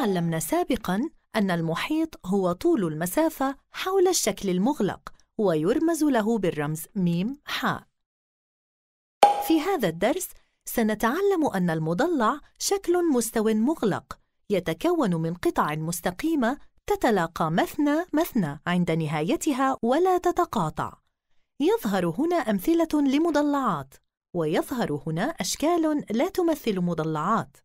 تعلمنا سابقاً أن المحيط هو طول المسافة حول الشكل المغلق ويرمز له بالرمز ميم حاء في هذا الدرس سنتعلم أن المضلع شكل مستو مغلق يتكون من قطع مستقيمة تتلاقى مثنى مثنى عند نهايتها ولا تتقاطع يظهر هنا أمثلة لمضلعات ويظهر هنا أشكال لا تمثل مضلعات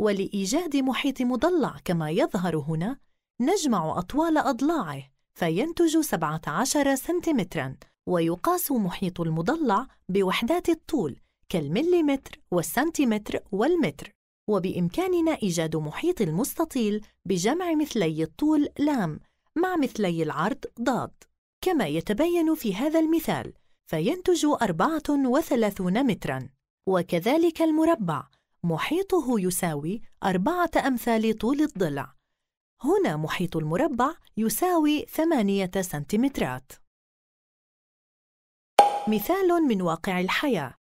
ولإيجاد محيط مضلع كما يظهر هنا نجمع أطوال أضلاعه فينتج 17 سنتيمتراً ويقاس محيط المضلع بوحدات الطول كالمليمتر والسنتيمتر والمتر وبإمكاننا إيجاد محيط المستطيل بجمع مثلي الطول لام مع مثلي العرض ضاد كما يتبين في هذا المثال فينتج 34 متراً وكذلك المربع محيطه يساوي أربعة أمثال طول الضلع هنا محيط المربع يساوي ثمانية سنتيمترات مثال من واقع الحياة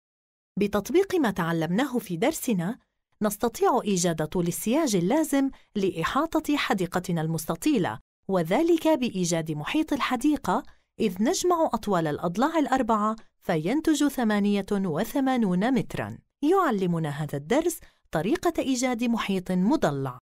بتطبيق ما تعلمناه في درسنا نستطيع إيجاد طول السياج اللازم لإحاطة حديقتنا المستطيلة وذلك بإيجاد محيط الحديقة إذ نجمع أطوال الأضلاع الأربعة فينتج 88 متراً يعلمنا هذا الدرس طريقة إيجاد محيط مضلع